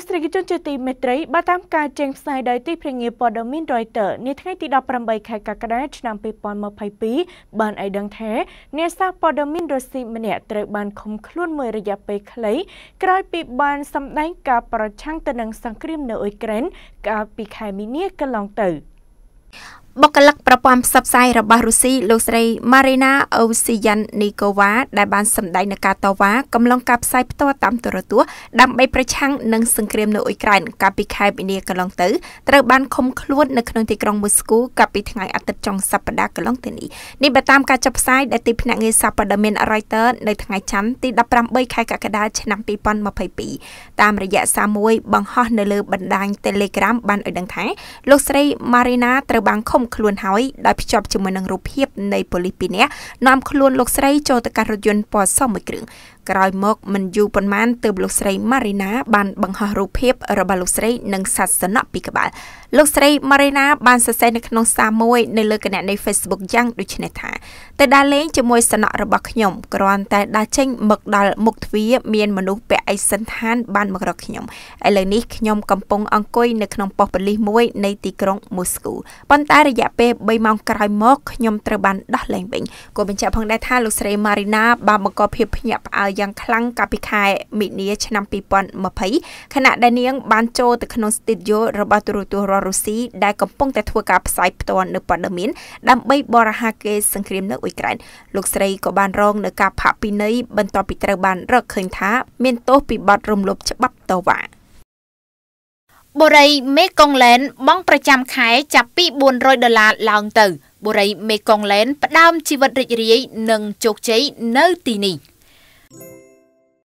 លោកស្រីជនជាទីមេត្រីបើតាមការចេញផ្សាយដោយទីភ្នាក់ងារព័ត៌មាន Reuters នាថ្ងៃទី18ខែកក្កដាឆ្នាំ2022បានឲ្យដឹងថាអ្នកសារព័ត៌មានរុស្ស៊ីម្នាក់ត្រូវបានឃុំខ្លួនមួយរយៈពេលខ្លី ក្រោយពីបានសម្ដែងការប្រឆាំងទៅនឹងសង្គ្រាមនៅអ៊ុយក្រែនកាលពីខែមីនាកន្លងទៅបុគ្គលិកប្រព័ន្ធផ្សព្វផ្សាយរបស់រុស្ស៊ីលោកស្រី Marina Ovsiyannikova ដែលបានសម្ដែងនៅការតវ៉ាកំឡុងការផ្សាយផ្ទាល់តាមទូរទស្សន៍ដើម្បីប្រឆាំងនឹងសង្គ្រាមនៅអ៊ុយក្រែនកាលពីខែមីនាកន្លងទៅត្រូវបានឃុំខ្លួននៅក្នុងទីក្រុងមូស្គូកាលពីថ្ងៃអាទិត្យចុងសប្តាហ៍កន្លងទៅនេះនេះបើតាមការចុះផ្សាយដែលទីភ្នាក់ងារសារព័ត៌មាន Reuters នៅថ្ងៃច័ន្ទទី18ខែកក្កដាឆ្នាំ2022តាមរយៈសារមួយបង្ហោះនៅលើបណ្ដាញ Telegram បានឲ្យដឹងថាលោកស្រី Marina ត្រូវបានឃុំខ្លួនហើយដោយភ្ជាប់ជាមួយនឹងរូបភាពនៃប៉ូលីសពីរនាក់នាំខ្លួនលោកស្រីចូលទៅកាន់រថយន្តពណ៌សមួយគ្រឿងក្រោយមកមិនយូរប៉ុន្មានទើបលោកស្រី Marina បានបង្ហោះរូបភាពរបស់លោកស្រីនិងសាសនៈពីក្បាល លោកស្រី Marina បានសរសេរនៅក្នុងសារមួយនៅលើគណនី Facebook យ៉ាងដូចនេះថាទៅដើរលេងជាមួយសនៈរបស់ខ្ញុំគ្រាន់តែដើរចេញមកដល់មុខទ្វារមានមនុស្សពាក់អីសិនឋានបានមករកខ្ញុំឥឡូវនេះខ្ញុំកំពុងអង្គុយនៅក្នុងប៉ុស្តិ៍ប៉ូលីសមួយនៃទីក្រុងមូស្គូប៉ុន្តែរយៈពេល3ម៉ោងក្រោយមកខ្ញុំត្រូវបានដោះលែងវិញក៏បញ្ជាក់ផងដែរថាលោកស្រី Marina បានបង្កភាពភ្ញាក់ផ្អើលយ៉ាងខ្លាំងកាលពីខែមិនិនាឆ្នាំ2020ខណៈដែលនាងបានចូលទៅក្នុងស្ទូឌីយោរបស់ទូរទស្សន៍រុស្ស៊ីដែលកំពុងតែធ្វើការផ្សាយផ្ទាល់នៅព័ត៌មានដើម្បីបរិហាគេសង្គ្រាមនៅអ៊ុយក្រែនលោកស្រីក៏បានរងនៅការផាកពិន័យបន្ទាប់ពីត្រូវបាន រកឃើញថា មានទោសពីបទរំលោភច្បាប់តវ៉ាបុរីមេកុងឡែន បង់ប្រចាំខែចាប់ពី400ដុល្លារឡើងទៅបុរីមេកុងឡែនផ្ដើមជីវិតរីករាយនិងជោគជ័យនៅទីនេះ